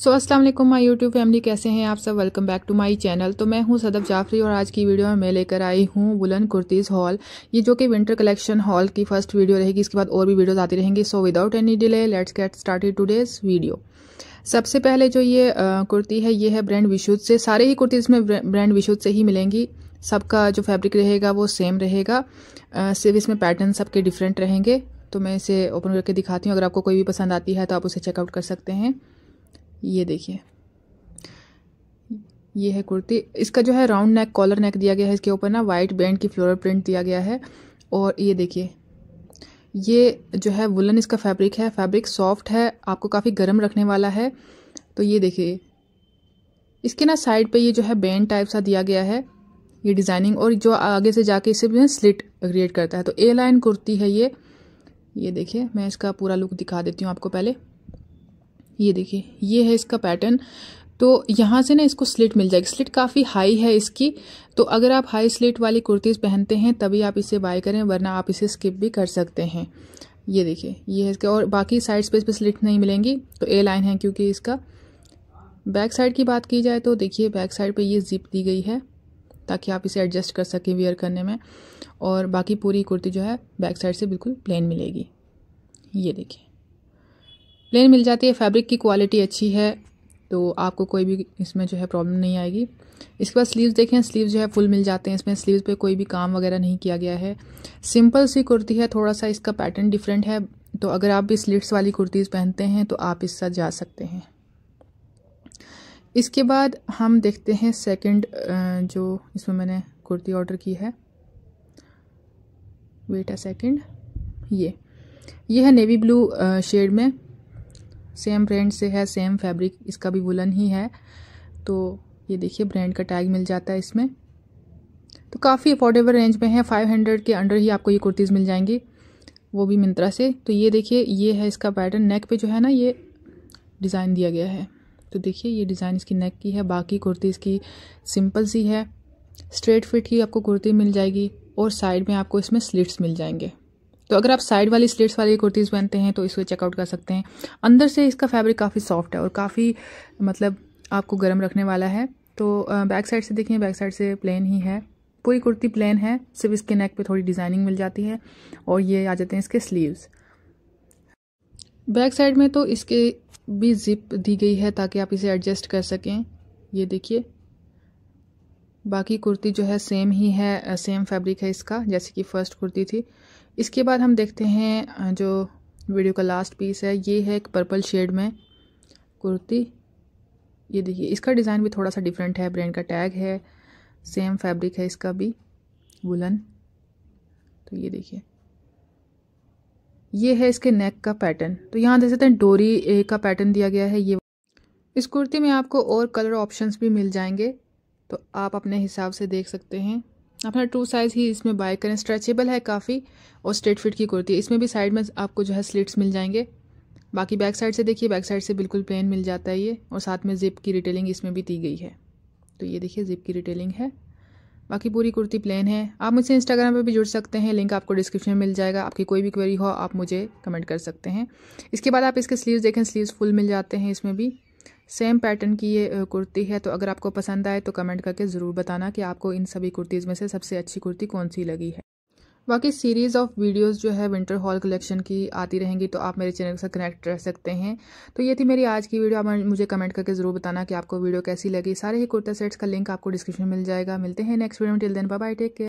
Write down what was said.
सो अस्सलाम वालेकुम my YouTube family कैसे हैं आप सब welcome back to my channel तो मैं हूं सदब जाफरी और आज की वीडियो में मैं लेकर आई हूं बुलन कुर्तीज़ हॉल ये जो कि विंटर कलेक्शन हॉल की फर्स्ट वीडियो रहेगी इसके बाद और भी वीडियोस आती रहेंगी so without any delay let's get started today's video सबसे पहले जो ये आ, कुर्ती है ये है ब्रांड विशुद्ध से सारे ही कुर्ती इसमें ब्रांड विशुद्ध से ही मिलेंगी सबका जो फैब्रिक रहेगा वो सेम रहेगा सिर्फ इसमें पैटर्न सबके डिफरेंट रहेंगे तो मैं इसे ओपन करके दिखाती हूँ अगर आपको कोई भी पसंद आती है तो आप उसे चेकआउट कर सकते हैं ये देखिए ये है कुर्ती इसका जो है राउंड नेक कॉलर नेक दिया गया है इसके ऊपर ना वाइट बैंड की फ्लोरल प्रिंट दिया गया है और ये देखिए ये जो है वुलन इसका फैब्रिक है फैब्रिक सॉफ्ट है आपको काफ़ी गर्म रखने वाला है तो ये देखिए इसके ना साइड पे ये जो है बैंड टाइप सा दिया गया है ये डिज़ाइनिंग और जो आगे से जाके इसे भी स्लिट क्रिएट करता है तो ए लाइन कुर्ती है ये ये देखिए मैं इसका पूरा लुक दिखा देती हूँ आपको पहले ये देखिए ये है इसका पैटर्न तो यहाँ से ना इसको स्लिट मिल जाएगी स्लिट काफ़ी हाई है इसकी तो अगर आप हाई स्लिट वाली कुर्तीज़ पहनते हैं तभी आप इसे बाय करें वरना आप इसे स्किप भी कर सकते हैं ये देखिए ये है इसके और बाकी साइड स्पेस पे स्लिट नहीं मिलेंगी तो ए लाइन है क्योंकि इसका बैक साइड की बात की जाए तो देखिए बैक साइड पर ये जिप दी गई है ताकि आप इसे एडजस्ट कर सकें वेयर करने में और बाकी पूरी कुर्ती जो है बैक साइड से बिल्कुल प्लेन मिलेगी ये देखिए प्लेन मिल जाती है फैब्रिक की क्वालिटी अच्छी है तो आपको कोई भी इसमें जो है प्रॉब्लम नहीं आएगी इसके बाद स्लीव्स देखें स्लीव्स जो है फुल मिल जाते हैं इसमें स्लीव्स पे कोई भी काम वगैरह नहीं किया गया है सिंपल सी कुर्ती है थोड़ा सा इसका पैटर्न डिफरेंट है तो अगर आप भी स्लीट्स वाली कुर्तीज़ पहनते हैं तो आप इस साथ जा सकते हैं इसके बाद हम देखते हैं सेकेंड जो इसमें मैंने कुर्ती ऑर्डर की है वेट अ सेकेंड ये ये है नेवी ब्लू शेड में सेम ब्रांड से है सेम फैब्रिक इसका भी वुलन ही है तो ये देखिए ब्रांड का टैग मिल जाता है इसमें तो काफ़ी अफोर्डेबल रेंज में है फाइव हंड्रेड के अंडर ही आपको ये कुर्तीज़ मिल जाएंगी वो भी मिंत्रा से तो ये देखिए ये है इसका पैटर्न नेक पे जो है ना ये डिज़ाइन दिया गया है तो देखिए ये डिज़ाइन इसकी नेक की है बाकी कुर्ती इसकी सिंपल सी है स्ट्रेट फिट की आपको कुर्ती मिल जाएगी और साइड में आपको इसमें स्लिट्स मिल जाएंगे तो अगर आप साइड वाली स्लेट्स वाली कुर्तीज़ पहनते हैं तो इसको चेकआउट कर सकते हैं अंदर से इसका फैब्रिक काफ़ी सॉफ्ट है और काफ़ी मतलब आपको गर्म रखने वाला है तो बैक साइड से देखिए बैक साइड से प्लेन ही है पूरी कुर्ती प्लेन है सिर्फ इसके नेक पे थोड़ी डिज़ाइनिंग मिल जाती है और ये आ जाते हैं इसके स्लीव्स बैक साइड में तो इसके भी जिप दी गई है ताकि आप इसे एडजस्ट कर सकें ये देखिए बाकी कुर्ती जो है सेम ही है सेम फैब्रिक है इसका जैसे कि फ़र्स्ट कुर्ती थी इसके बाद हम देखते हैं जो वीडियो का लास्ट पीस है ये है एक पर्पल शेड में कुर्ती ये देखिए इसका डिज़ाइन भी थोड़ा सा डिफरेंट है ब्रांड का टैग है सेम फैब्रिक है इसका भी वुलन तो ये देखिए ये है इसके नेक का पैटर्न तो यहाँ देख सकते हैं डोरी का पैटर्न दिया गया है ये इस कुर्ती में आपको और कलर ऑप्शंस भी मिल जाएंगे तो आप अपने हिसाब से देख सकते हैं अपना टू साइज़ ही इसमें बाय करें स्ट्रेचेबल है काफ़ी और स्ट्रेट फिट की कुर्ती है इसमें भी साइड में आपको जो है स्लिट्स मिल जाएंगे बाकी बैक साइड से देखिए बैक साइड से बिल्कुल प्लेन मिल जाता है ये और साथ में ज़िप की रिटेलिंग इसमें भी दी गई है तो ये देखिए ज़िप की रिटेलिंग है बाकी पूरी कुर्ती प्लेन है आप मुझसे इंस्टाग्राम पर भी जुड़ सकते हैं लिंक आपको डिस्क्रिप्शन में मिल जाएगा आपकी कोई भी क्वेरी हो आप मुझे कमेंट कर सकते हैं इसके बाद आप इसके स्लीव देखें स्लीव फुल मिल जाते हैं इसमें भी सेम पैटर्न की ये कुर्ती है तो अगर आपको पसंद आए तो कमेंट करके ज़रूर बताना कि आपको इन सभी कुर्तीज़ में से सबसे अच्छी कुर्ती कौन सी लगी है बाकी सीरीज़ ऑफ वीडियोस जो है विंटर हॉल कलेक्शन की आती रहेंगी तो आप मेरे चैनल के साथ कनेक्ट रह सकते हैं तो ये थी मेरी आज की वीडियो आप मुझे कमेंट करके ज़रूर बताना कि आपको वीडियो कैसी लगी सारे ही कुर्ता सेट्स का लिंक आपको डिस्क्रिप्शन में मिल जाएगा मिलते हैं नेक्स्ट वीडियो में till then bye take care